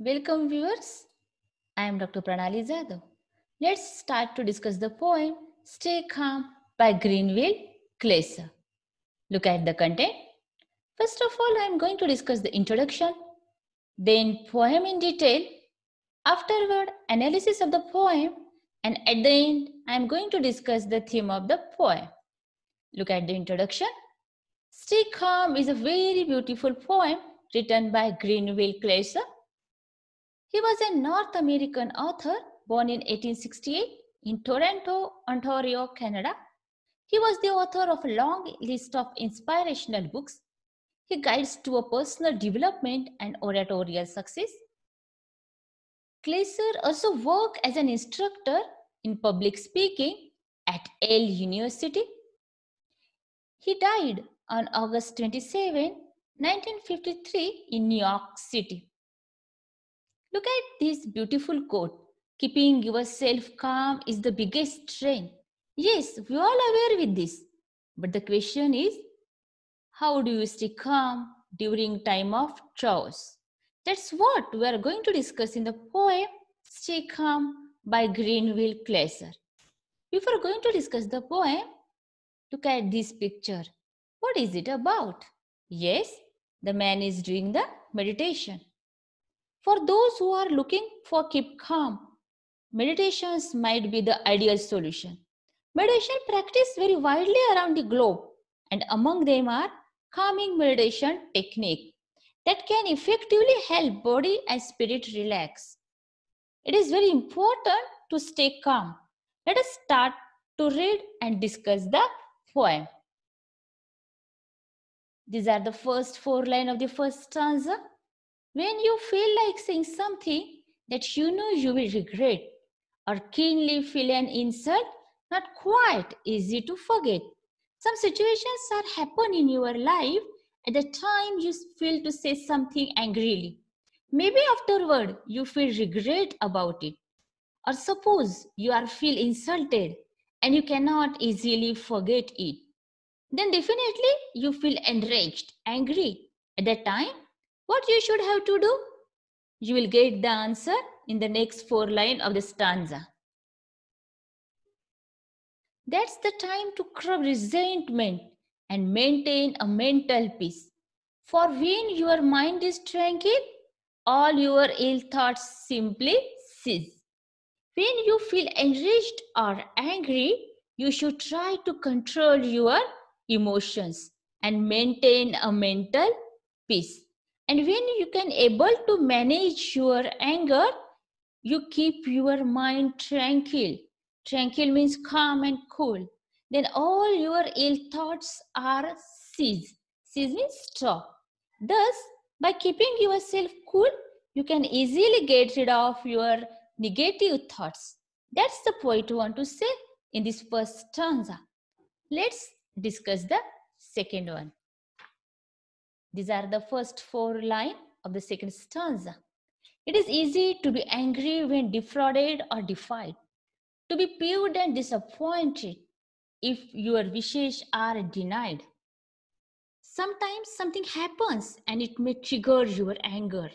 Welcome viewers. I am Dr. Pranali Jadhav. Let's start to discuss the poem Stay Calm by Greenville Glaser. Look at the content. First of all, I am going to discuss the introduction, then poem in detail, afterward analysis of the poem, and at the end, I am going to discuss the theme of the poem. Look at the introduction. Stay Calm is a very beautiful poem written by Greenville Glaser he was a North American author born in 1868 in Toronto, Ontario, Canada. He was the author of a long list of inspirational books. He guides to a personal development and oratorial success. Glaser also worked as an instructor in public speaking at Yale University. He died on August 27, 1953 in New York City. Look at this beautiful quote. Keeping yourself calm is the biggest strength. Yes, we all aware with this. But the question is, how do you stay calm during time of chaos? That's what we are going to discuss in the poem Stay Calm by Greenville Kleiser. Before going to discuss the poem, look at this picture. What is it about? Yes, the man is doing the meditation. For those who are looking for keep calm, meditations might be the ideal solution. Meditation practice very widely around the globe and among them are calming meditation technique that can effectively help body and spirit relax. It is very important to stay calm. Let us start to read and discuss the poem. These are the first four lines of the first stanza. When you feel like saying something that you know you will regret or keenly feel an insult, not quite easy to forget. Some situations are happen in your life at the time you feel to say something angrily. Maybe afterward you feel regret about it. Or suppose you are feel insulted and you cannot easily forget it. Then definitely you feel enraged, angry. At that time, what you should have to do? You will get the answer in the next four line of the stanza. That's the time to curb resentment and maintain a mental peace. For when your mind is tranquil, all your ill thoughts simply cease. When you feel enraged or angry, you should try to control your emotions and maintain a mental peace and when you can able to manage your anger you keep your mind tranquil tranquil means calm and cool then all your ill thoughts are seized. cease means stop thus by keeping yourself cool you can easily get rid of your negative thoughts that's the point you want to say in this first stanza let's discuss the second one these are the first four lines of the second stanza. It is easy to be angry when defrauded or defied, to be peeved and disappointed if your wishes are denied. Sometimes something happens and it may trigger your anger.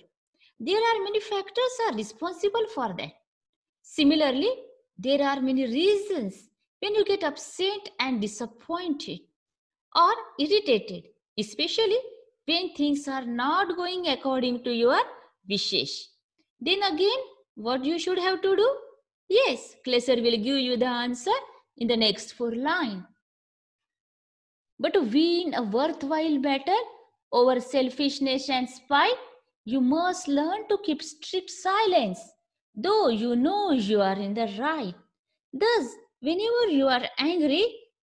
There are many factors are responsible for that. Similarly, there are many reasons when you get upset and disappointed or irritated, especially when things are not going according to your wishes. Then again, what you should have to do? Yes, Klesser will give you the answer in the next four line. But to win a worthwhile battle over selfishness and spite, you must learn to keep strict silence, though you know you are in the right. Thus, whenever you are angry,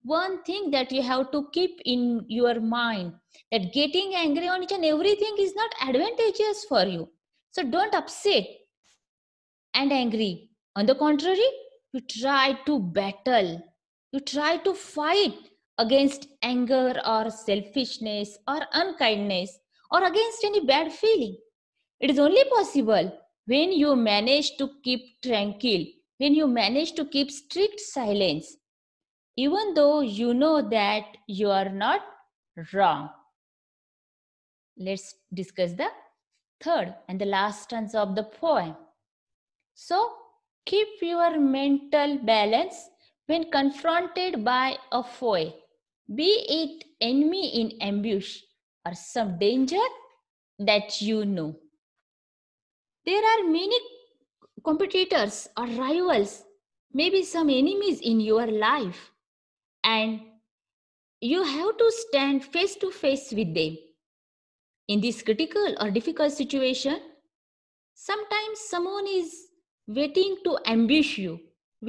one thing that you have to keep in your mind that getting angry on each and everything is not advantageous for you so don't upset and angry on the contrary you try to battle you try to fight against anger or selfishness or unkindness or against any bad feeling it is only possible when you manage to keep tranquil when you manage to keep strict silence even though you know that you are not wrong. Let's discuss the third and the last stanza of the poem. So keep your mental balance when confronted by a foe, be it enemy in ambush or some danger that you know. There are many competitors or rivals, maybe some enemies in your life and you have to stand face to face with them in this critical or difficult situation sometimes someone is waiting to ambush you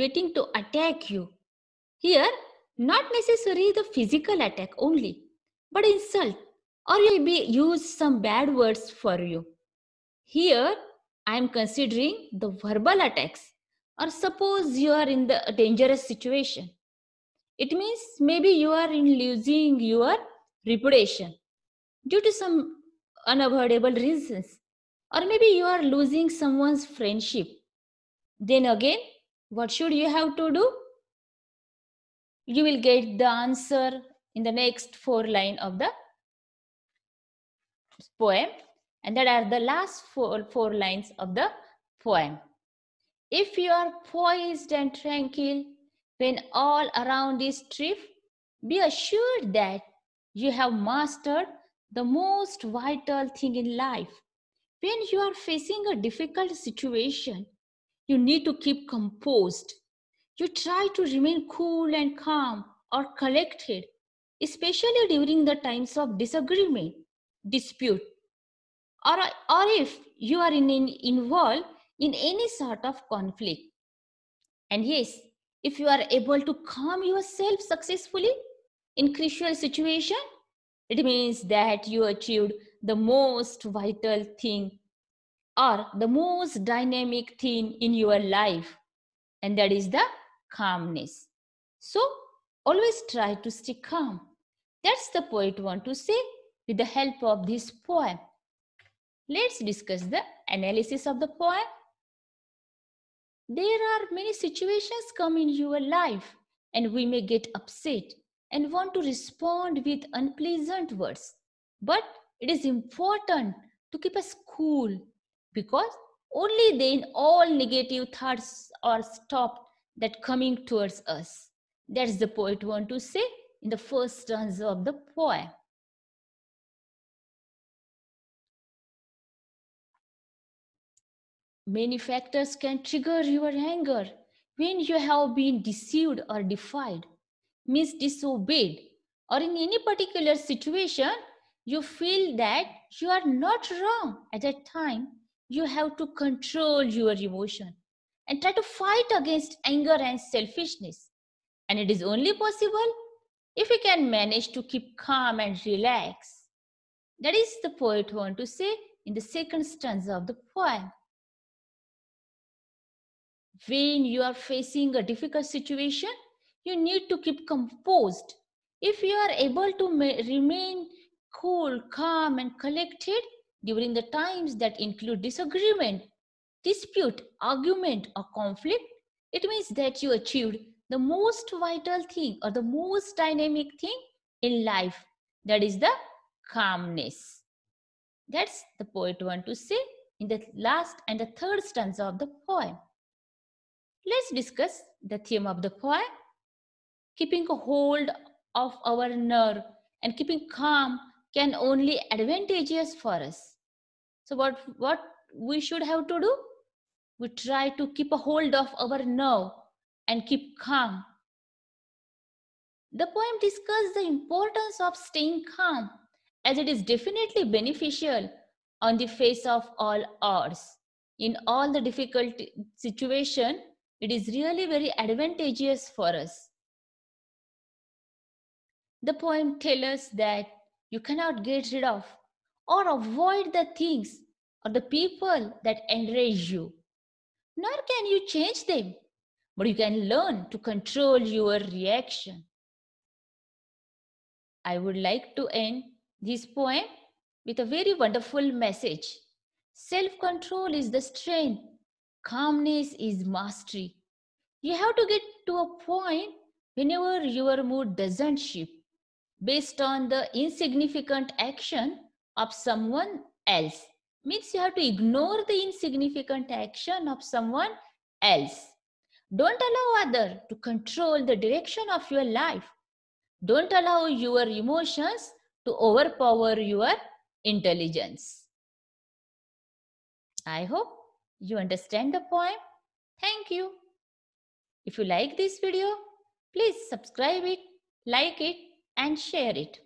waiting to attack you here not necessarily the physical attack only but insult or maybe use some bad words for you here i am considering the verbal attacks or suppose you are in the dangerous situation it means maybe you are in losing your reputation due to some unavoidable reasons or maybe you are losing someone's friendship then again what should you have to do you will get the answer in the next four line of the poem and that are the last four, four lines of the poem if you are poised and tranquil when all around is stiff, be assured that you have mastered the most vital thing in life. When you are facing a difficult situation, you need to keep composed. You try to remain cool and calm or collected, especially during the times of disagreement, dispute, or, or if you are in, in, involved in any sort of conflict. And yes, if you are able to calm yourself successfully in crucial situation, it means that you achieved the most vital thing or the most dynamic thing in your life, and that is the calmness. So always try to stay calm. That's the poet want to say with the help of this poem. Let's discuss the analysis of the poem there are many situations come in your life and we may get upset and want to respond with unpleasant words but it is important to keep us cool because only then all negative thoughts are stopped that coming towards us that's the poet want to say in the first stanza of the poem Many factors can trigger your anger when you have been deceived or defied, misdisobeyed, or in any particular situation, you feel that you are not wrong at that time. You have to control your emotion and try to fight against anger and selfishness. And it is only possible if you can manage to keep calm and relax. That is the poet want to say in the second stanza of the poem when you are facing a difficult situation, you need to keep composed. If you are able to remain cool, calm, and collected during the times that include disagreement, dispute, argument, or conflict, it means that you achieved the most vital thing or the most dynamic thing in life that is the calmness. That's the poet want to say in the last and the third stanza of the poem let's discuss the theme of the poem keeping hold of our nerve and keeping calm can only advantageous for us so what what we should have to do we try to keep a hold of our nerve and keep calm the poem discusses the importance of staying calm as it is definitely beneficial on the face of all odds in all the difficult situation it is really very advantageous for us. The poem tells us that you cannot get rid of or avoid the things or the people that enrage you, nor can you change them, but you can learn to control your reaction. I would like to end this poem with a very wonderful message. Self control is the strength calmness is mastery you have to get to a point whenever your mood doesn't shift based on the insignificant action of someone else means you have to ignore the insignificant action of someone else don't allow other to control the direction of your life don't allow your emotions to overpower your intelligence i hope you understand the poem? Thank you. If you like this video, please subscribe it, like it and share it.